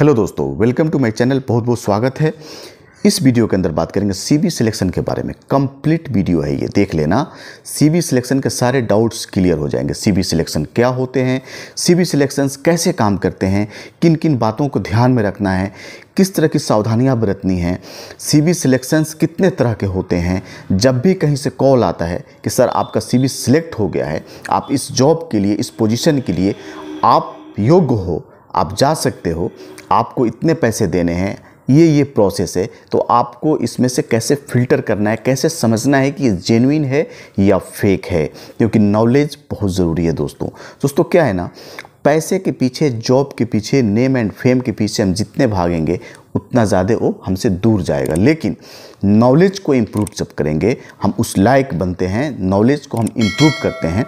hello दोस्तों welcome to my channel बहुत बहुत स्वागत है इस वीडियो के अंदर बात करेंगे सीबी सिलेक्शन के बारे में कंप्लीट वीडियो है ये देख लेना सीबी सिलेक्शन के सारे डाउट्स क्लियर हो जाएंगे सीबी सिलेक्शन क्या होते हैं सीबी सिलेक्शंस कैसे काम करते हैं किन किन बातों को ध्यान में रखना है किस तरह की सावधानियां बरतनी हैं बी सिलेक्शंस कितने तरह के होते हैं जब भी कहीं से कॉल आता है कि सर आपका सी सिलेक्ट हो गया है आप इस जॉब के लिए इस पोजिशन के लिए आप योग्य हो आप जा सकते हो आपको इतने पैसे देने हैं ये ये प्रोसेस है तो आपको इसमें से कैसे फिल्टर करना है कैसे समझना है कि ये जेनुइन है या फेक है क्योंकि नॉलेज बहुत ज़रूरी है दोस्तों दोस्तों क्या है ना पैसे के पीछे जॉब के पीछे नेम एंड फेम के पीछे हम जितने भागेंगे उतना ज़्यादा वो हमसे दूर जाएगा लेकिन नॉलेज को इम्प्रूव जब करेंगे हम उस लायक बनते हैं नॉलेज को हम इम्प्रूव करते हैं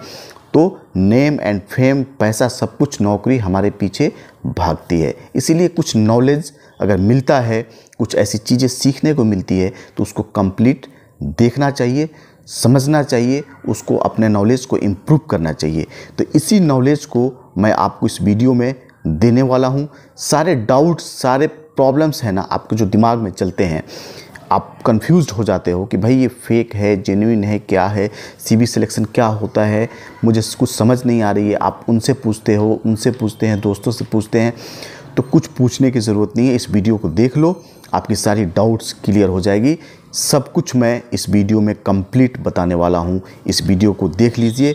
तो नेम एंड फेम पैसा सब कुछ नौकरी हमारे पीछे भागती है इसीलिए कुछ नॉलेज अगर मिलता है कुछ ऐसी चीज़ें सीखने को मिलती है तो उसको कंप्लीट देखना चाहिए समझना चाहिए उसको अपने नॉलेज को इम्प्रूव करना चाहिए तो इसी नॉलेज को मैं आपको इस वीडियो में देने वाला हूँ सारे डाउट्स सारे प्रॉब्लम्स हैं ना आपके जो दिमाग में चलते हैं आप कंफ्यूज हो जाते हो कि भाई ये फेक है जेन्यून है क्या है बी सिलेक्शन क्या होता है मुझे कुछ समझ नहीं आ रही है आप उनसे पूछते हो उनसे पूछते हैं दोस्तों से पूछते हैं तो कुछ पूछने की ज़रूरत नहीं है इस वीडियो को देख लो आपकी सारी डाउट्स क्लियर हो जाएगी सब कुछ मैं इस वीडियो में कंप्लीट बताने वाला हूँ इस वीडियो को देख लीजिए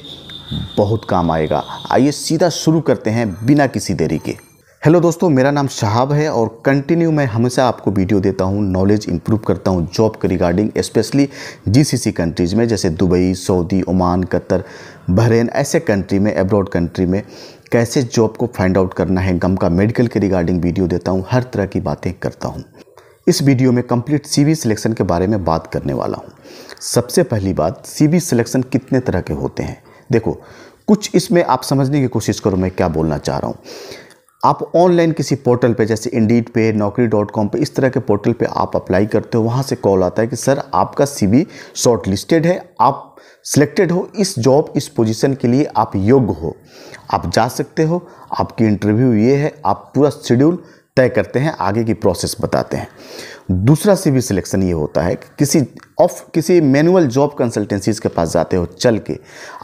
बहुत काम आएगा आइए सीधा शुरू करते हैं बिना किसी देरी के हेलो दोस्तों मेरा नाम शहाब है और कंटिन्यू मैं हमेशा आपको वीडियो देता हूँ नॉलेज इंप्रूव करता हूँ जॉब के रिगार्डिंग स्पेशली जीसीसी कंट्रीज़ में जैसे Dubai Saudi Oman Qatar Bahrain ऐसे कंट्री में एब्रॉड कंट्री में कैसे जॉब को फाइंड आउट करना है गम का मेडिकल के रिगार्डिंग वीडियो देता हूँ हर तरह की बातें करता हूँ इस वीडियो में कम्प्लीट सी सिलेक्शन के बारे में बात करने वाला हूँ सबसे पहली बात सी सिलेक्शन कितने तरह के होते हैं देखो कुछ इसमें आप समझने की कोशिश करो मैं क्या बोलना चाह रहा हूँ आप ऑनलाइन किसी पोर्टल पे जैसे इंडीड पे नौकरी डॉट कॉम पर इस तरह के पोर्टल पे आप अप्लाई करते हो वहाँ से कॉल आता है कि सर आपका सीवी शॉर्ट लिस्टेड है आप सिलेक्टेड हो इस जॉब इस पोजीशन के लिए आप योग्य हो आप जा सकते हो आपकी इंटरव्यू ये है आप पूरा शेड्यूल तय करते हैं आगे की प्रोसेस बताते हैं दूसरा सी भी सिलेक्शन ये होता है कि किसी ऑफ किसी मैनुअल जॉब कंसल्टेंसीज के पास जाते हो चल के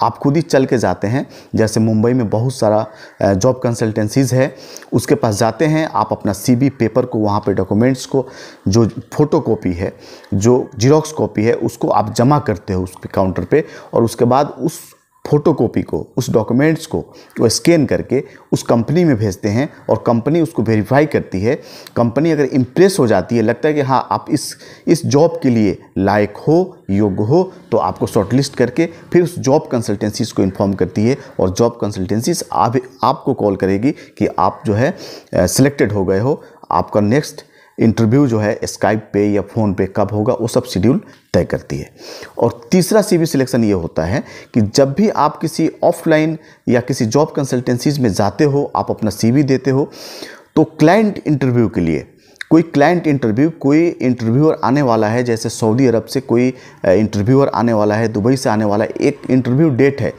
आप खुद ही चल के जाते हैं जैसे मुंबई में बहुत सारा जॉब कंसल्टेंसीज है उसके पास जाते हैं आप अपना सी पेपर को वहाँ पे डॉक्यूमेंट्स को जो फोटो कॉपी है जो जीरोक्स कॉपी है उसको आप जमा करते हो उसके काउंटर पे और उसके बाद उस फोटोकॉपी को उस डॉक्यूमेंट्स को वो स्कैन करके उस कंपनी में भेजते हैं और कंपनी उसको वेरीफाई करती है कंपनी अगर इम्प्रेस हो जाती है लगता है कि हाँ आप इस इस जॉब के लिए लायक हो योग्य हो तो आपको शॉर्टलिस्ट करके फिर उस जॉब कंसल्टेंसीज को इन्फॉर्म करती है और जॉब कंसल्टेंसीज आप आपको कॉल करेगी कि आप जो है सिलेक्टेड हो गए हो आपका नेक्स्ट इंटरव्यू जो है स्काइप पे या फ़ोन पे कब होगा वो सब शेड्यूल तय करती है और तीसरा सीवी सिलेक्शन ये होता है कि जब भी आप किसी ऑफलाइन या किसी जॉब कंसल्टेंसीज में जाते हो आप अपना सीवी देते हो तो क्लाइंट इंटरव्यू के लिए कोई क्लाइंट इंटरव्यू कोई इंटरव्यूअर आने वाला है जैसे सऊदी अरब से कोई इंटरव्यूअर आने वाला है दुबई से आने वाला है एक इंटरव्यू डेट है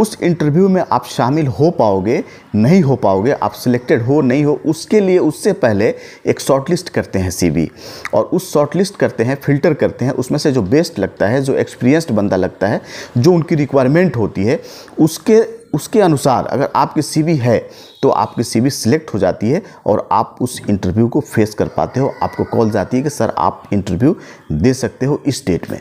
उस इंटरव्यू में आप शामिल हो पाओगे नहीं हो पाओगे आप सिलेक्टेड हो नहीं हो उसके लिए उससे पहले एक शॉर्टलिस्ट करते हैं सीवी और उस शॉर्टलिस्ट करते हैं फिल्टर करते हैं उसमें से जो बेस्ट लगता है जो एक्सपीरियंस्ड बंदा लगता है जो उनकी रिक्वायरमेंट होती है उसके उसके अनुसार अगर आपकी सीवी है तो आपकी सीवी सिलेक्ट हो जाती है और आप उस इंटरव्यू को फेस कर पाते हो आपको कॉल जाती है कि सर आप इंटरव्यू दे सकते हो इस डेट में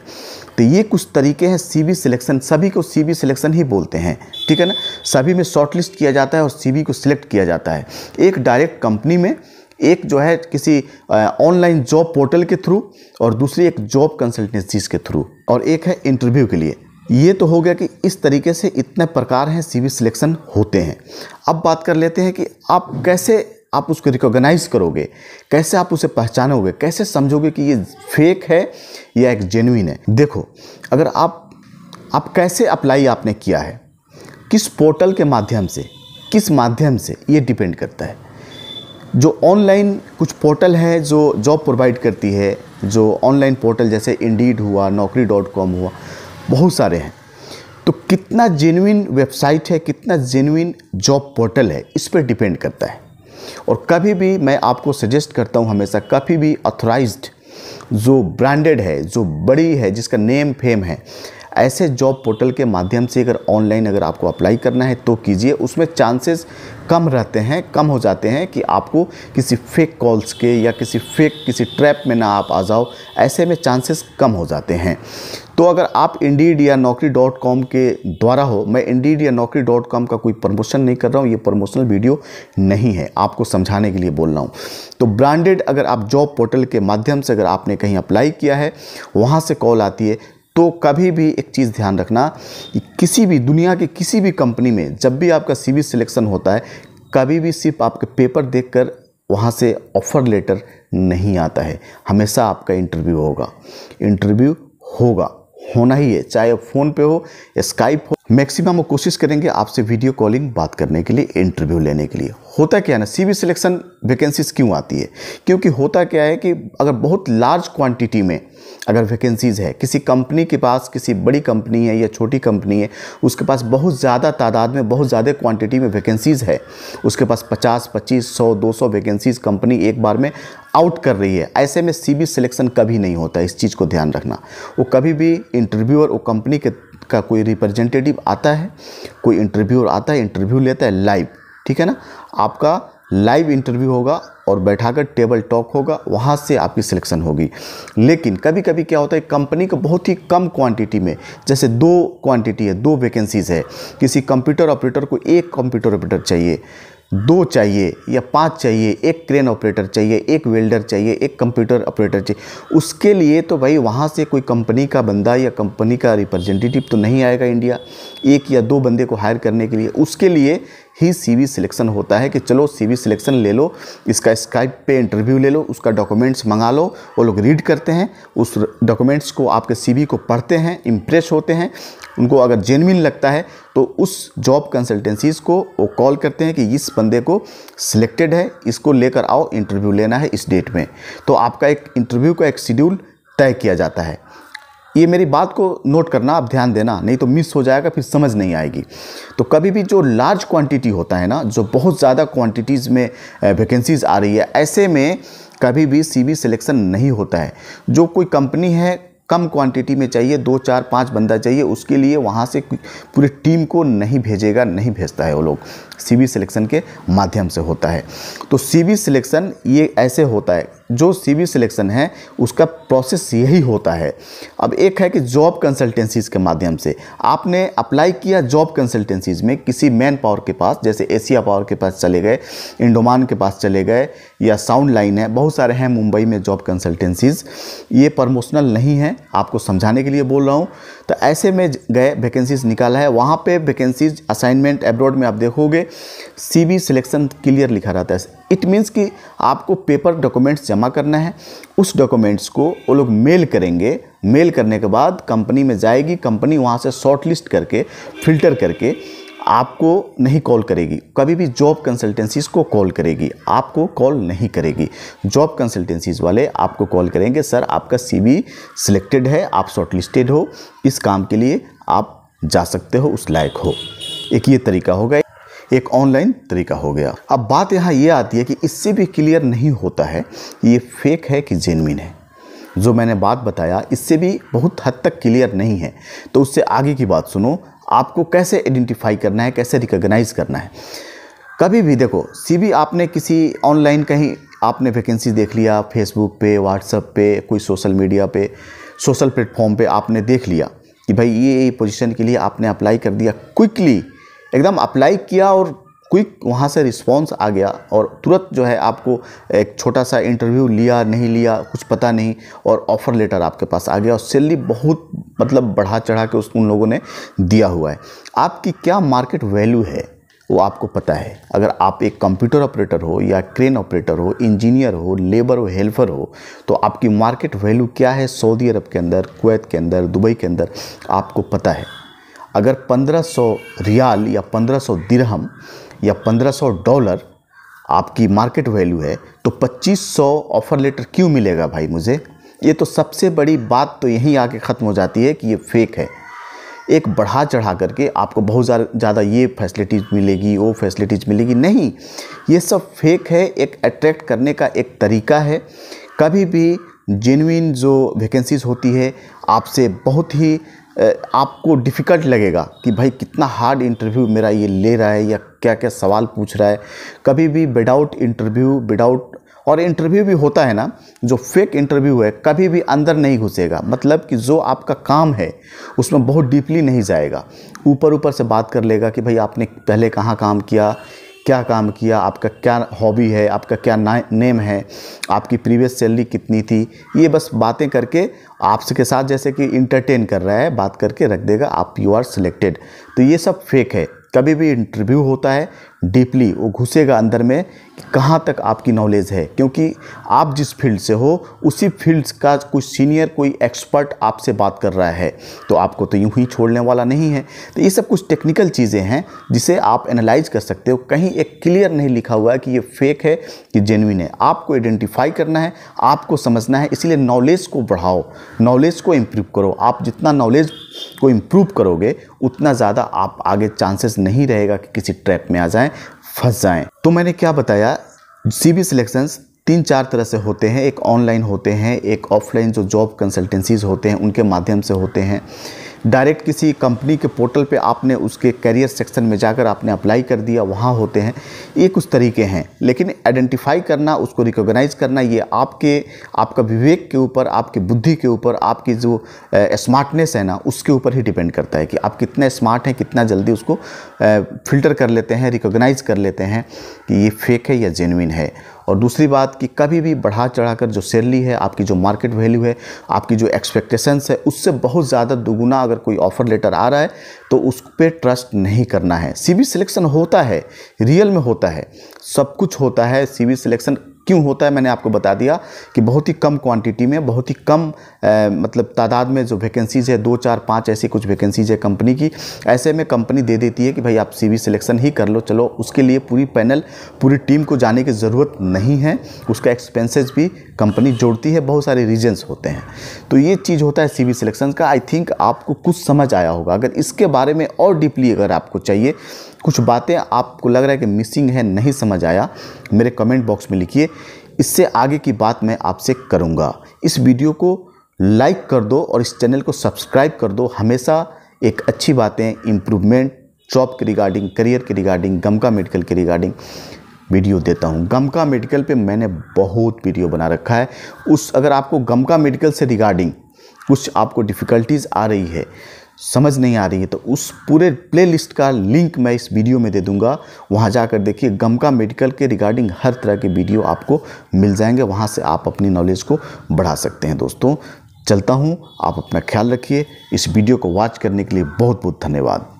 तो ये कुछ तरीके हैं सीबी सिलेक्शन सभी को सीबी सिलेक्शन ही बोलते हैं ठीक है ना सभी में शॉर्टलिस्ट किया जाता है और सीबी को सिलेक्ट किया जाता है एक डायरेक्ट कंपनी में एक जो है किसी ऑनलाइन जॉब पोर्टल के थ्रू और दूसरी एक जॉब कंसल्टेंसीज के थ्रू और एक है इंटरव्यू के लिए ये तो हो गया कि इस तरीके से इतने प्रकार हैं बी सिलेक्शन होते हैं अब बात कर लेते हैं कि आप कैसे आप उसको रिकॉग्नाइज करोगे कैसे आप उसे पहचानोगे कैसे समझोगे कि ये फेक है या एक जेनुइन है देखो अगर आप आप कैसे अप्लाई आपने किया है किस पोर्टल के माध्यम से किस माध्यम से ये डिपेंड करता है जो ऑनलाइन कुछ पोर्टल है जो जॉब प्रोवाइड करती है जो ऑनलाइन पोर्टल जैसे इंडीड हुआ नौकरी डॉट कॉम हुआ बहुत सारे हैं तो कितना जेनुइन वेबसाइट है कितना जेनुइन जॉब पोर्टल है इस पर डिपेंड करता है और कभी भी मैं आपको सजेस्ट करता हूँ हमेशा कभी भी ऑथोराइज जो ब्रांडेड है जो बड़ी है जिसका नेम फेम है ऐसे जॉब पोर्टल के माध्यम से अगर ऑनलाइन अगर आपको अप्लाई करना है तो कीजिए उसमें चांसेस कम रहते हैं कम हो जाते हैं कि आपको किसी फेक कॉल्स के या किसी फेक किसी ट्रैप में ना आप आ जाओ ऐसे में चांसेस कम हो जाते हैं तो अगर आप इंडीड या नौकरी डॉट कॉम के द्वारा हो मैं इंडीड या नौकरी डॉट कॉम का कोई प्रमोशन नहीं कर रहा हूँ ये प्रमोशनल वीडियो नहीं है आपको समझाने के लिए बोल रहा हूँ तो ब्रांडेड अगर आप जॉब पोर्टल के माध्यम से अगर आपने कहीं अप्लाई किया है वहाँ से कॉल आती है तो कभी भी एक चीज़ ध्यान रखना कि किसी भी दुनिया के किसी भी कंपनी में जब भी आपका वी सिलेक्शन होता है कभी भी सिर्फ आपके पेपर देख कर वहाँ से ऑफ़र लेटर नहीं आता है हमेशा आपका इंटरव्यू होगा इंटरव्यू होगा होना ही है चाहे फ़ोन पे हो स्काइप हो मैक्सिमम वो कोशिश करेंगे आपसे वीडियो कॉलिंग बात करने के लिए इंटरव्यू लेने के लिए होता क्या है ना सीवी सिलेक्शन वैकेंसीज क्यों आती है क्योंकि होता क्या है कि अगर बहुत लार्ज क्वांटिटी में अगर वैकेंसीज़ है किसी कंपनी के पास किसी बड़ी कंपनी है या छोटी कंपनी है उसके पास बहुत ज़्यादा तादाद में बहुत ज़्यादा क्वांटिटी में वैकेंसीज़ है उसके पास 50, 25, 100, 200 वैकेंसीज़ कंपनी एक बार में आउट कर रही है ऐसे में सीबी सिलेक्शन कभी नहीं होता इस चीज़ को ध्यान रखना वो कभी भी इंटरव्यूअर वो कंपनी के का कोई रिप्रेजेंटेटिव आता है कोई इंटरव्यूर आता है इंटरव्यू लेता है लाइव ठीक है ना आपका लाइव इंटरव्यू होगा और बैठाकर टेबल टॉक होगा वहाँ से आपकी सिलेक्शन होगी लेकिन कभी कभी क्या होता है कंपनी को बहुत ही कम क्वांटिटी में जैसे दो क्वांटिटी है दो वैकेंसीज़ है किसी कंप्यूटर ऑपरेटर को एक कंप्यूटर ऑपरेटर चाहिए दो चाहिए या पांच चाहिए एक क्रेन ऑपरेटर चाहिए एक वेल्डर चाहिए एक कंप्यूटर ऑपरेटर चाहिए उसके लिए तो भाई वहाँ से कोई कंपनी का बंदा या कंपनी का रिप्रेजेंटेटिव तो नहीं आएगा इंडिया एक या दो बंदे को हायर करने के लिए उसके लिए ही सीवी सिलेक्शन होता है कि चलो सीवी सिलेक्शन ले लो इसका स्काइप पे इंटरव्यू ले लो उसका डॉक्यूमेंट्स मंगा लो वो लोग रीड करते हैं उस डॉक्यूमेंट्स को आपके सीवी को पढ़ते हैं इम्प्रेस होते हैं उनको अगर जेनविन लगता है तो उस जॉब कंसल्टेंसीज़ को वो कॉल करते हैं कि इस बंदे को सिलेक्टेड है इसको लेकर आओ इंटरव्यू लेना है इस डेट में तो आपका एक इंटरव्यू का एक शेड्यूल तय किया जाता है ये मेरी बात को नोट करना आप ध्यान देना नहीं तो मिस हो जाएगा फिर समझ नहीं आएगी तो कभी भी जो लार्ज क्वांटिटी होता है ना जो बहुत ज़्यादा क्वांटिटीज़ में वैकेंसीज़ आ रही है ऐसे में कभी भी बी सिलेक्शन नहीं होता है जो कोई कंपनी है कम क्वांटिटी में चाहिए दो चार पाँच बंदा चाहिए उसके लिए वहाँ से पूरी टीम को नहीं भेजेगा नहीं भेजता है वो लोग बी सिलेक्शन के माध्यम से होता है तो बी सिलेक्शन ये ऐसे होता है जो सीवी सिलेक्शन है उसका प्रोसेस यही होता है अब एक है कि जॉब कंसल्टेंसीज़ के माध्यम से आपने अप्लाई किया जॉब कंसल्टेंसीज़ में किसी मैन पावर के पास जैसे एशिया पावर के पास चले गए इंडोमान के पास चले गए या साउंड लाइन है बहुत सारे हैं मुंबई में जॉब कंसल्टेंसीज़ ये प्रमोशनल नहीं है आपको समझाने के लिए बोल रहा हूँ तो ऐसे में गए वैकेंसीज निकाला है वहाँ पे वैकेंसीज असाइनमेंट एब्रॉड में आप देखोगे सीवी सिलेक्शन क्लियर लिखा रहता है इट मीन्स कि आपको पेपर डॉक्यूमेंट्स जमा करना है उस डॉक्यूमेंट्स को वो लोग मेल करेंगे मेल करने के बाद कंपनी में जाएगी कंपनी वहाँ से शॉर्ट लिस्ट करके फिल्टर करके आपको नहीं कॉल करेगी कभी भी जॉब कंसल्टेंसीज़ को कॉल करेगी आपको कॉल नहीं करेगी जॉब कंसल्टेंसीज़ वाले आपको कॉल करेंगे सर आपका बी सिलेक्टेड है आप शॉर्टलिस्टेड हो इस काम के लिए आप जा सकते हो उस लायक हो एक ये तरीका होगा एक ऑनलाइन तरीका हो गया अब बात यहाँ ये आती है कि इससे भी क्लियर नहीं होता है ये फेक है कि जेनविन है जो मैंने बात बताया इससे भी बहुत हद तक क्लियर नहीं है तो उससे आगे की बात सुनो आपको कैसे आइडेंटिफाई करना है कैसे रिकॉग्नाइज करना है कभी भी देखो सी आपने किसी ऑनलाइन कहीं आपने वैकेंसी देख लिया फेसबुक पे व्हाट्सअप पे कोई सोशल मीडिया पे सोशल प्लेटफॉर्म पे आपने देख लिया कि भाई ये पोजीशन के लिए आपने अप्लाई कर दिया क्विकली एकदम अप्लाई किया और क्विक वहाँ से रिस्पॉन्स आ गया और तुरंत जो है आपको एक छोटा सा इंटरव्यू लिया नहीं लिया कुछ पता नहीं और ऑफ़र लेटर आपके पास आ गया और सैलरी बहुत मतलब बढ़ा चढ़ा के उस उन लोगों ने दिया हुआ है आपकी क्या मार्केट वैल्यू है वो आपको पता है अगर आप एक कंप्यूटर ऑपरेटर हो या क्रेन ऑपरेटर हो इंजीनियर हो लेबर हो हेल्पर हो तो आपकी मार्केट वैल्यू क्या है सऊदी अरब के अंदर कुवैत के अंदर दुबई के अंदर आपको पता है अगर 1500 रियाल या 1500 दिरहम या 1500 डॉलर आपकी मार्केट वैल्यू है तो 2500 ऑफ़र लेटर क्यों मिलेगा भाई मुझे ये तो सबसे बड़ी बात तो यहीं आके ख़त्म हो जाती है कि ये फेक है एक बढ़ा चढ़ा करके आपको बहुत ज़्यादा ये फैसिलिटीज़ मिलेगी वो फैसिलिटीज़ मिलेगी नहीं ये सब फेक है एक अट्रैक्ट करने का एक तरीका है कभी भी जेनविन जो वैकेंसीज़ होती है आपसे बहुत ही आपको डिफ़िकल्ट लगेगा कि भाई कितना हार्ड इंटरव्यू मेरा ये ले रहा है या क्या क्या सवाल पूछ रहा है कभी भी विदाउट इंटरव्यू विदाउट और इंटरव्यू भी होता है ना जो फेक इंटरव्यू है कभी भी अंदर नहीं घुसेगा मतलब कि जो आपका काम है उसमें बहुत डीपली नहीं जाएगा ऊपर ऊपर से बात कर लेगा कि भाई आपने पहले कहाँ काम किया क्या काम किया आपका क्या हॉबी है आपका क्या ना नेम है आपकी प्रीवियस सैलरी कितनी थी ये बस बातें करके आपके साथ जैसे कि इंटरटेन कर रहा है बात करके रख देगा आप यू आर सिलेक्टेड तो ये सब फेक है कभी भी इंटरव्यू होता है डीपली वो घुसेगा अंदर में कि कहाँ तक आपकी नॉलेज है क्योंकि आप जिस फील्ड से हो उसी फील्ड का कोई सीनियर कोई एक्सपर्ट आपसे बात कर रहा है तो आपको तो यूं ही छोड़ने वाला नहीं है तो ये सब कुछ टेक्निकल चीज़ें हैं जिसे आप एनालाइज कर सकते हो कहीं एक क्लियर नहीं लिखा हुआ है कि ये फेक है कि जेनविन है आपको आइडेंटिफाई करना है आपको समझना है इसलिए नॉलेज को बढ़ाओ नॉलेज को इम्प्रूव करो आप जितना नॉलेज को इम्प्रूव करोगे उतना ज़्यादा आप आगे चांसेस नहीं रहेगा कि किसी ट्रैप में आ जाएं फंस जाएं तो मैंने क्या बताया सी बी सिलेक्शंस तीन चार तरह से होते हैं एक ऑनलाइन होते हैं एक ऑफलाइन जो जॉब कंसल्टेंसीज़ होते हैं उनके माध्यम से होते हैं डायरेक्ट किसी कंपनी के पोर्टल पे आपने उसके कैरियर सेक्शन में जाकर आपने अप्लाई कर दिया वहाँ होते हैं ये कुछ तरीके हैं लेकिन आइडेंटिफाई करना उसको रिकोगनाइज़ करना ये आपके आपका विवेक के ऊपर आपकी बुद्धि के ऊपर आपकी जो स्मार्टनेस है ना उसके ऊपर ही डिपेंड करता है कि आप कितने स्मार्ट हैं कितना जल्दी उसको फिल्टर कर लेते हैं रिकोगनाइज़ कर लेते हैं कि ये फेक है या जेनविन है और दूसरी बात कि कभी भी बढ़ा चढ़ाकर जो सैलरी है आपकी जो मार्केट वैल्यू है आपकी जो एक्सपेक्टेशंस है उससे बहुत ज़्यादा दुगुना अगर कोई ऑफ़र लेटर आ रहा है तो उस पर ट्रस्ट नहीं करना है सी सिलेक्शन होता है रियल में होता है सब कुछ होता है सी सिलेक्शन क्यों होता है मैंने आपको बता दिया कि बहुत ही कम क्वांटिटी में बहुत ही कम ए, मतलब तादाद में जो वैकेंसीज़ है दो चार पाँच ऐसी कुछ वैकेंसीज़ है कंपनी की ऐसे में कंपनी दे देती है कि भाई आप सीवी सिलेक्शन ही कर लो चलो उसके लिए पूरी पैनल पूरी टीम को जाने की ज़रूरत नहीं है उसका एक्सपेंसेस भी कंपनी जोड़ती है बहुत सारे रीजन्स होते हैं तो ये चीज़ होता है सी सिलेक्शन का आई थिंक आपको कुछ समझ आया होगा अगर इसके बारे में और डीपली अगर आपको चाहिए कुछ बातें आपको लग रहा है कि मिसिंग है नहीं समझ आया मेरे कमेंट बॉक्स में लिखिए इससे आगे की बात मैं आपसे करूँगा इस वीडियो को लाइक कर दो और इस चैनल को सब्सक्राइब कर दो हमेशा एक अच्छी बातें इम्प्रूवमेंट जॉब के रिगार्डिंग करियर के रिगार्डिंग गमका मेडिकल के रिगार्डिंग वीडियो देता हूँ गमका मेडिकल पे मैंने बहुत वीडियो बना रखा है उस अगर आपको गमका मेडिकल से रिगार्डिंग कुछ आपको डिफ़िकल्टीज़ आ रही है समझ नहीं आ रही है तो उस पूरे प्लेलिस्ट का लिंक मैं इस वीडियो में दे दूंगा वहाँ जाकर देखिए गमका मेडिकल के रिगार्डिंग हर तरह के वीडियो आपको मिल जाएंगे वहाँ से आप अपनी नॉलेज को बढ़ा सकते हैं दोस्तों चलता हूँ आप अपना ख्याल रखिए इस वीडियो को वॉच करने के लिए बहुत बहुत धन्यवाद